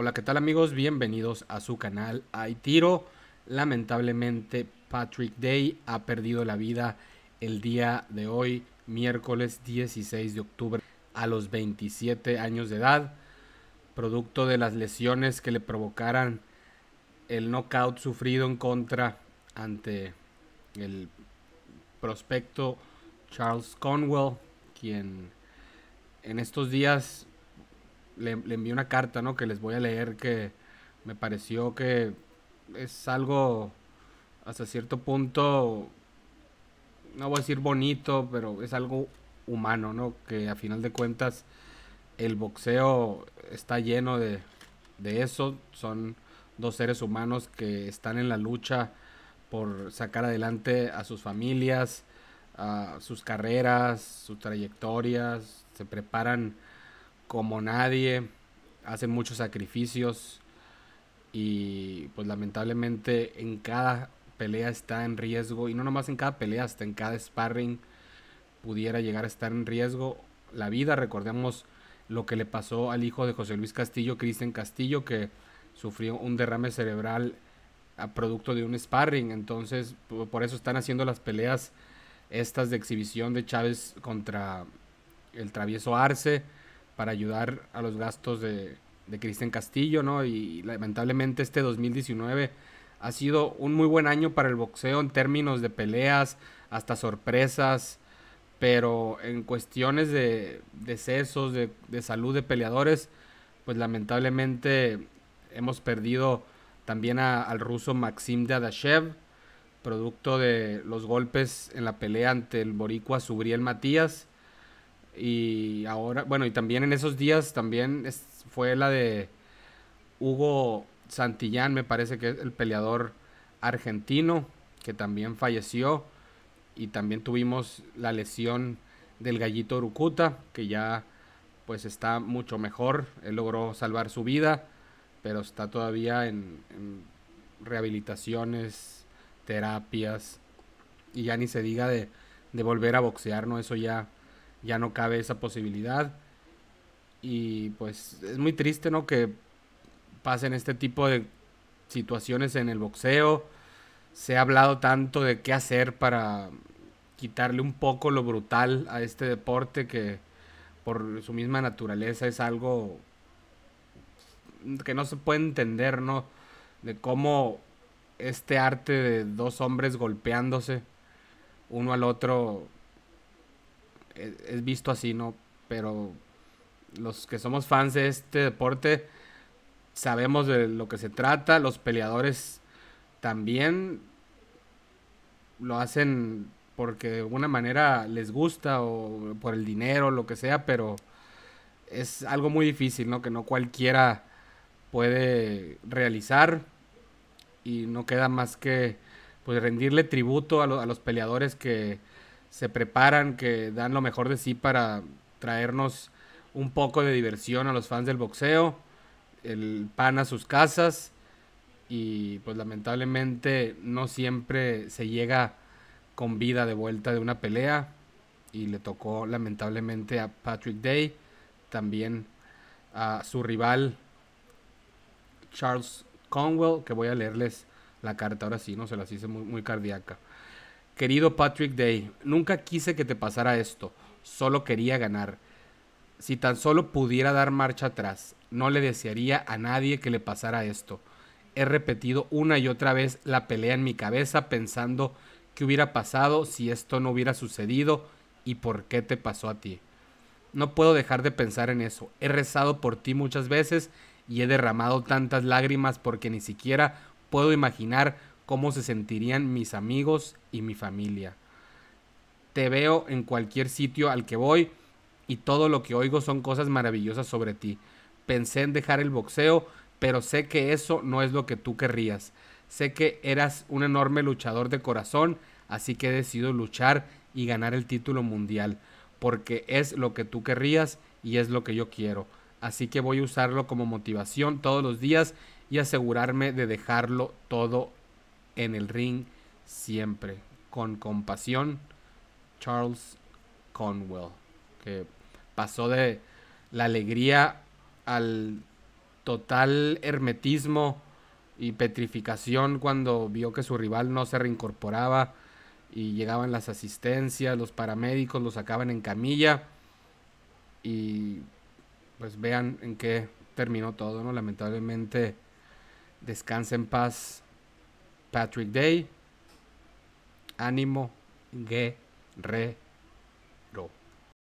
Hola, ¿qué tal amigos? Bienvenidos a su canal Hay Tiro. Lamentablemente Patrick Day ha perdido la vida el día de hoy, miércoles 16 de octubre, a los 27 años de edad, producto de las lesiones que le provocaran el knockout sufrido en contra ante el prospecto Charles Conwell, quien en estos días le, le envié una carta, ¿no? Que les voy a leer que me pareció que es algo hasta cierto punto, no voy a decir bonito, pero es algo humano, ¿no? Que a final de cuentas el boxeo está lleno de, de eso. Son dos seres humanos que están en la lucha por sacar adelante a sus familias, a sus carreras, sus trayectorias, se preparan como nadie, hace muchos sacrificios y pues lamentablemente en cada pelea está en riesgo y no nomás en cada pelea, hasta en cada sparring pudiera llegar a estar en riesgo la vida. Recordemos lo que le pasó al hijo de José Luis Castillo, Cristian Castillo, que sufrió un derrame cerebral a producto de un sparring. Entonces, por eso están haciendo las peleas estas de exhibición de Chávez contra el travieso Arce para ayudar a los gastos de, Cristian Castillo, ¿no? Y lamentablemente este 2019 ha sido un muy buen año para el boxeo en términos de peleas, hasta sorpresas, pero en cuestiones de decesos, de, de salud de peleadores, pues lamentablemente hemos perdido también al ruso Maxim Dadashev, producto de los golpes en la pelea ante el boricua Subriel Matías. Y ahora, bueno, y también en esos días también fue la de Hugo Santillán, me parece que es el peleador argentino, que también falleció. Y también tuvimos la lesión del gallito Urucuta, que ya pues está mucho mejor. Él logró salvar su vida, pero está todavía en, rehabilitaciones, terapias. Y ya ni se diga de volver a boxear, ¿no? Eso ya ya no cabe esa posibilidad. Y pues es muy triste, ¿no? Que pasen este tipo de situaciones en el boxeo. Se ha hablado tanto de qué hacer para quitarle un poco lo brutal a este deporte que por su misma naturaleza es algo que no se puede entender, ¿no? De cómo este arte de dos hombres golpeándose uno al otro es, visto así, ¿no? Pero los que somos fans de este deporte sabemos de lo que se trata, los peleadores también lo hacen porque de alguna manera les gusta o por el dinero, lo que sea, pero es algo muy difícil, ¿no? Que no cualquiera puede realizar y no queda más que pues rendirle tributo a los peleadores que se preparan, que dan lo mejor de sí para traernos un poco de diversión a los fans del boxeo, el pan a sus casas y pues lamentablemente no siempre se llega con vida de vuelta de una pelea y le tocó lamentablemente a Patrick Day, también a su rival Charles Conwell, que voy a leerles la carta ahora sí, no se las hice muy, muy cardíaca. Querido Patrick Day, nunca quise que te pasara esto, solo quería ganar. Si tan solo pudiera dar marcha atrás, no le desearía a nadie que le pasara esto. He repetido una y otra vez la pelea en mi cabeza pensando qué hubiera pasado si esto no hubiera sucedido y por qué te pasó a ti. No puedo dejar de pensar en eso. He rezado por ti muchas veces y he derramado tantas lágrimas porque ni siquiera puedo imaginar cómo se sentirían mis amigos y mi familia. Te veo en cualquier sitio al que voy y todo lo que oigo son cosas maravillosas sobre ti. Pensé en dejar el boxeo, pero sé que eso no es lo que tú querrías. Sé que eras un enorme luchador de corazón, así que he decidido luchar y ganar el título mundial, porque es lo que tú querrías y es lo que yo quiero. Así que voy a usarlo como motivación todos los días y asegurarme de dejarlo todo en el ring siempre, con compasión, Charles Conwell, que pasó de la alegría al total hermetismo y petrificación cuando vio que su rival no se reincorporaba y llegaban las asistencias, los paramédicos los sacaban en camilla y pues vean en qué terminó todo, ¿no? Lamentablemente descansa en paz Patrick Day, ánimo, re.